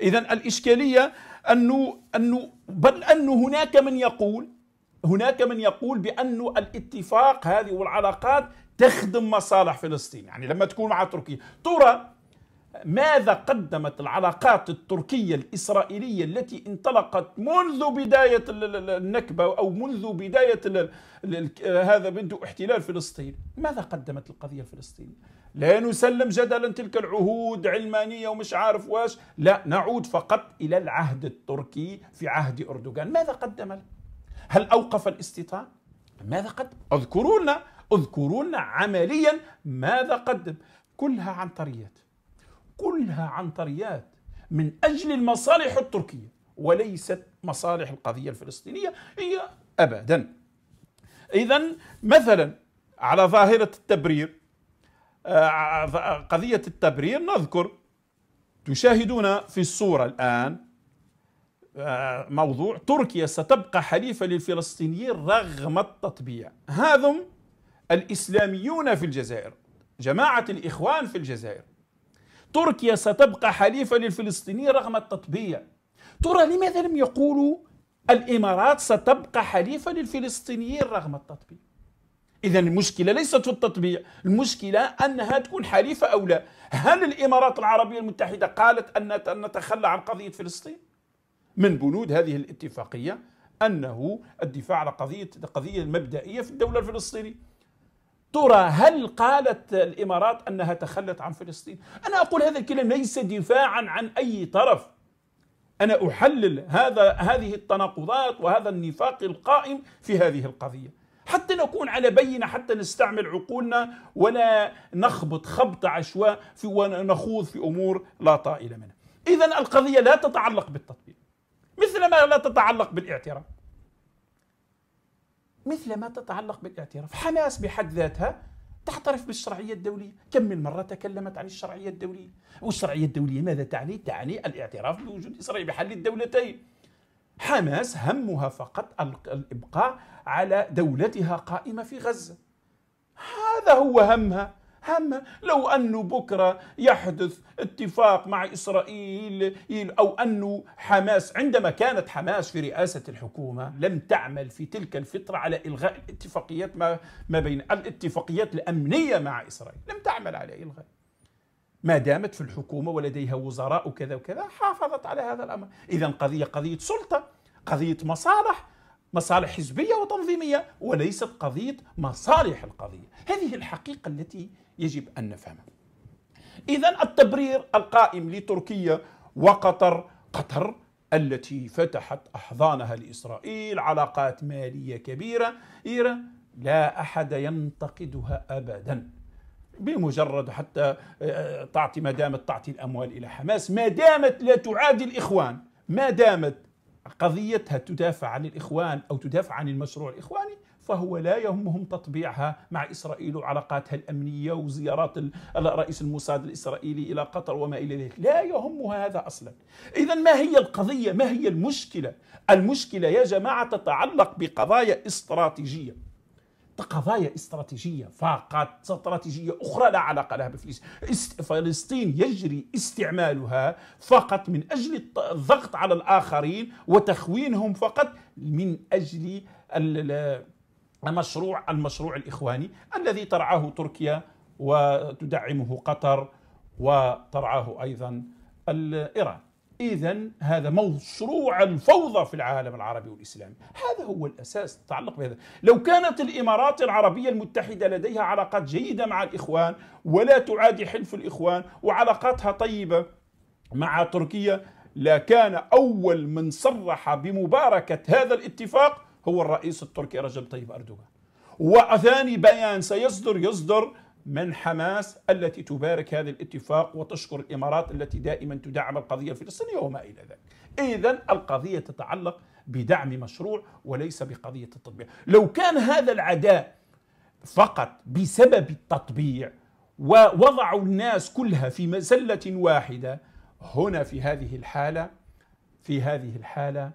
إذا الإشكالية أنه أنه بل أنه هناك من يقول هناك من يقول بأن الاتفاق هذه والعلاقات تخدم مصالح فلسطين يعني لما تكون مع تركيا ترى ماذا قدمت العلاقات التركية الإسرائيلية التي انطلقت منذ بداية النكبة أو منذ بداية هذا منذ احتلال فلسطين ماذا قدمت القضية الفلسطينية لا نسلم جدلا تلك العهود علمانية ومش عارف واش لا نعود فقط إلى العهد التركي في عهد أردوغان ماذا قدم هل أوقف الاستيطان ماذا قدم اذكرونا اذكرونا عمليا ماذا قدم كلها عن طريات كلها عنتريات من أجل المصالح التركية وليست مصالح القضية الفلسطينية هي أبدا إذا مثلا على ظاهرة التبرير آه، قضية التبرير نذكر تشاهدون في الصورة الآن آه، موضوع تركيا ستبقى حليفة للفلسطينيين رغم التطبيع هذم الإسلاميون في الجزائر جماعة الإخوان في الجزائر تركيا ستبقى حليفة للفلسطينيين رغم التطبيع ترى لماذا لم يقولوا الإمارات ستبقى حليفة للفلسطينيين رغم التطبيع إذا المشكلة ليست في التطبيع المشكلة أنها تكون حليفة أو لا هل الإمارات العربية المتحدة قالت أن نتخلى عن قضية فلسطين من بنود هذه الاتفاقية أنه الدفاع على قضية القضية المبدئية في الدولة الفلسطينية ترى هل قالت الامارات انها تخلت عن فلسطين؟ انا اقول هذا الكلام ليس دفاعا عن اي طرف. انا احلل هذا هذه التناقضات وهذا النفاق القائم في هذه القضيه. حتى نكون على بينه حتى نستعمل عقولنا ولا نخبط خبط عشواء في ونخوض في امور لا طائل منها. اذا القضيه لا تتعلق بالتطبيق. مثل ما لا تتعلق بالاعتراف. مثل ما تتعلق بالاعتراف حماس بحد ذاتها تعترف بالشرعية الدولية كم من مرة تكلمت عن الشرعية الدولية والشرعية الدولية ماذا تعني؟ تعني الاعتراف بوجود إسرائيل بحل الدولتين حماس همها فقط الإبقاء على دولتها قائمة في غزة هذا هو همها هم لو أنه بكرة يحدث اتفاق مع إسرائيل أو أنه حماس عندما كانت حماس في رئاسة الحكومة لم تعمل في تلك الفترة على إلغاء الاتفاقيات ما, ما بين الاتفاقيات الأمنية مع إسرائيل لم تعمل على إلغاء ما دامت في الحكومة ولديها وزراء وكذا وكذا حافظت على هذا الأمر إذا قضية قضية سلطة قضية مصالح مصالح حزبية وتنظيمية وليست قضية مصالح القضية هذه الحقيقة التي يجب أن نفهمها إذا التبرير القائم لتركيا وقطر قطر التي فتحت أحضانها لإسرائيل علاقات مالية كبيرة لا أحد ينتقدها أبدا بمجرد حتى آه، تعطي ما دامت تعطي الأموال إلى حماس ما دامت لا تعادي الإخوان ما دامت قضيتها تدافع عن الإخوان أو تدافع عن المشروع الإخواني فهو لا يهمهم تطبيعها مع إسرائيل وعلاقاتها الأمنية وزيارات رئيس الموساد الإسرائيلي إلى قطر وما إلى ذلك لا يهمها هذا أصلا إذا ما هي القضية ما هي المشكلة المشكلة يا جماعة تتعلق بقضايا استراتيجية قضايا استراتيجية فقط استراتيجية أخرى لا علاقة لها بفلسطين فلسطين يجري استعمالها فقط من أجل الضغط على الآخرين وتخوينهم فقط من أجل المشروع المشروع الإخواني الذي ترعاه تركيا وتدعمه قطر وترعاه أيضا إيران إذا هذا مشروع الفوضى في العالم العربي والإسلامي هذا هو الأساس تتعلق بهذا لو كانت الإمارات العربية المتحدة لديها علاقات جيدة مع الإخوان ولا تعادي حلف الإخوان وعلاقاتها طيبة مع تركيا لكان أول من صرح بمباركة هذا الاتفاق هو الرئيس التركي رجب طيب أردوغان وثاني بيان سيصدر يصدر من حماس التي تبارك هذا الاتفاق وتشكر الامارات التي دائما تدعم القضيه الفلسطينيه وما الى ذلك. اذا القضيه تتعلق بدعم مشروع وليس بقضيه التطبيع. لو كان هذا العداء فقط بسبب التطبيع ووضعوا الناس كلها في مزله واحده هنا في هذه الحاله في هذه الحاله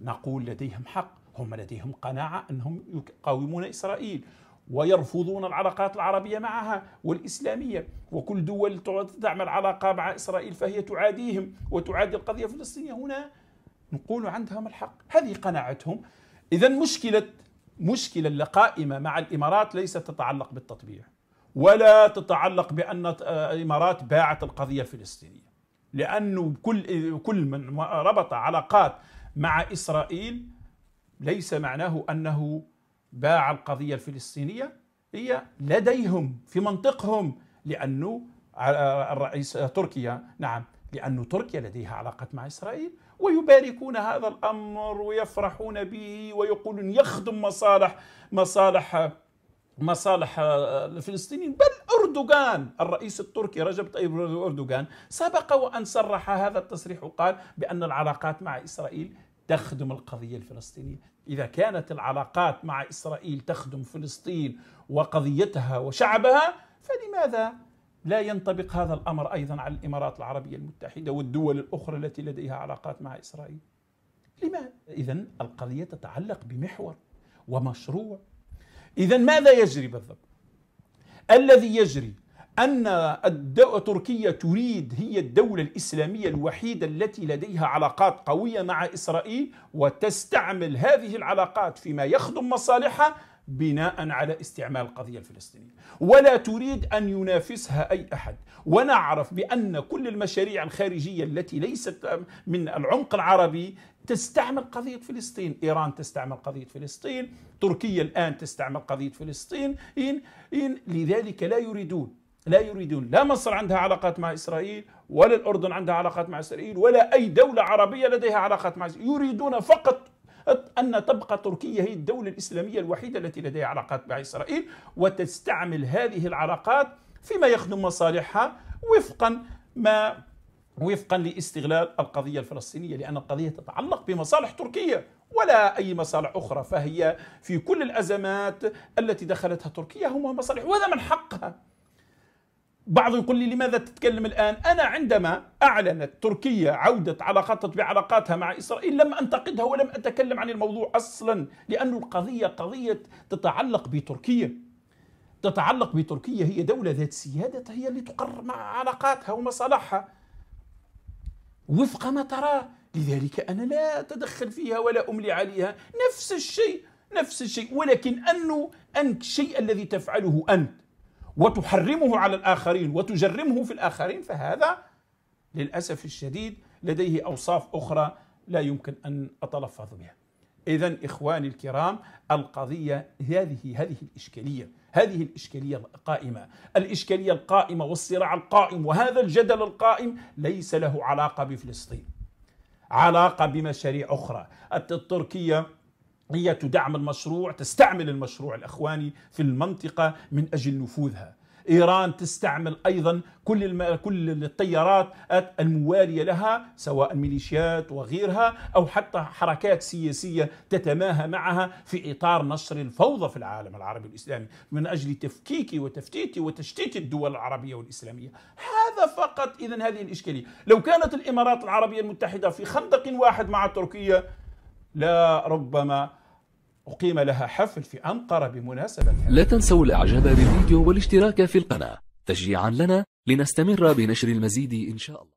نقول لديهم حق هم لديهم قناعه انهم يقاومون اسرائيل ويرفضون العلاقات العربية معها والإسلامية وكل دول تعمل علاقة مع إسرائيل فهي تعاديهم وتعادي القضية الفلسطينية هنا نقول عندهم الحق هذه قناعتهم إذا مشكلة مشكلة القائمة مع الإمارات ليست تتعلق بالتطبيع ولا تتعلق بأن الإمارات باعت القضية الفلسطينية لأنه كل كل من ربط علاقات مع إسرائيل ليس معناه أنه باع القضية الفلسطينية هي لديهم في منطقهم لأنه الرئيس آه، تركيا نعم لأن تركيا لديها علاقات مع إسرائيل ويباركون هذا الأمر ويفرحون به ويقولون يخدم مصالح مصالح مصالح آه، الفلسطينيين بل أردوغان الرئيس التركي رجب طيب أردوغان سبق وأن صرح هذا التصريح وقال بأن العلاقات مع إسرائيل تخدم القضية الفلسطينية إذا كانت العلاقات مع إسرائيل تخدم فلسطين وقضيتها وشعبها فلماذا لا ينطبق هذا الأمر أيضا على الإمارات العربية المتحدة والدول الأخرى التي لديها علاقات مع إسرائيل لماذا؟ إذا القضية تتعلق بمحور ومشروع إذا ماذا يجري بالضبط؟ الذي يجري أن تركيا تريد هي الدولة الإسلامية الوحيدة التي لديها علاقات قوية مع إسرائيل وتستعمل هذه العلاقات فيما يخدم مصالحها بناء على استعمال القضية الفلسطينية ولا تريد أن ينافسها أي أحد ونعرف بأن كل المشاريع الخارجية التي ليست من العمق العربي تستعمل قضية فلسطين إيران تستعمل قضية فلسطين تركيا الآن تستعمل قضية فلسطين إن إن لذلك لا يريدون لا يريدون لا مصر عندها علاقات مع إسرائيل ولا الأردن عندها علاقات مع إسرائيل ولا أي دولة عربية لديها علاقات مع إسرائيل يريدون فقط أن تبقى تركيا هي الدولة الإسلامية الوحيدة التي لديها علاقات مع إسرائيل وتستعمل هذه العلاقات فيما يخدم مصالحها وفقا ما وفقا لاستغلال القضيه الفلسطينيه لان القضيه تتعلق بمصالح تركيا ولا اي مصالح اخرى فهي في كل الازمات التي دخلتها تركيا هم مصالح وهذا من حقها بعض يقول لي لماذا تتكلم الآن أنا عندما أعلنت تركيا عودة علاقاتها بعلاقاتها مع إسرائيل لم أنتقدها ولم أتكلم عن الموضوع أصلا لأن القضية قضية تتعلق بتركيا تتعلق بتركيا هي دولة ذات سيادة هي اللي تقرر مع علاقاتها ومصالحها وفق ما تراه لذلك أنا لا أتدخل فيها ولا أملي عليها نفس الشيء نفس الشيء ولكن أنه أنت الشيء الذي تفعله أنت وتحرمه على الآخرين وتجرمه في الآخرين فهذا للأسف الشديد لديه أوصاف أخرى لا يمكن أن أتلفظ بها إذا إخواني الكرام القضية هذه هذه الإشكالية هذه الإشكالية القائمة الإشكالية القائمة والصراع القائم وهذا الجدل القائم ليس له علاقة بفلسطين علاقة بمشاريع أخرى التركية هي تدعم المشروع تستعمل المشروع الأخواني في المنطقة من أجل نفوذها ايران تستعمل ايضا كل الم... كل التيارات المواليه لها سواء ميليشيات وغيرها او حتى حركات سياسيه تتماهى معها في اطار نشر الفوضى في العالم العربي الاسلامي من اجل تفكيك وتفتيت وتشتيت الدول العربيه والاسلاميه هذا فقط اذا هذه الاشكاليه لو كانت الامارات العربيه المتحده في خندق واحد مع تركيا لا ربما أقيم لها حفل في أنقرة بمناسبة لا تنسوا الإعجاب بالفيديو والاشتراك في القناة تشجيعا لنا لنستمر بنشر المزيد إن شاء الله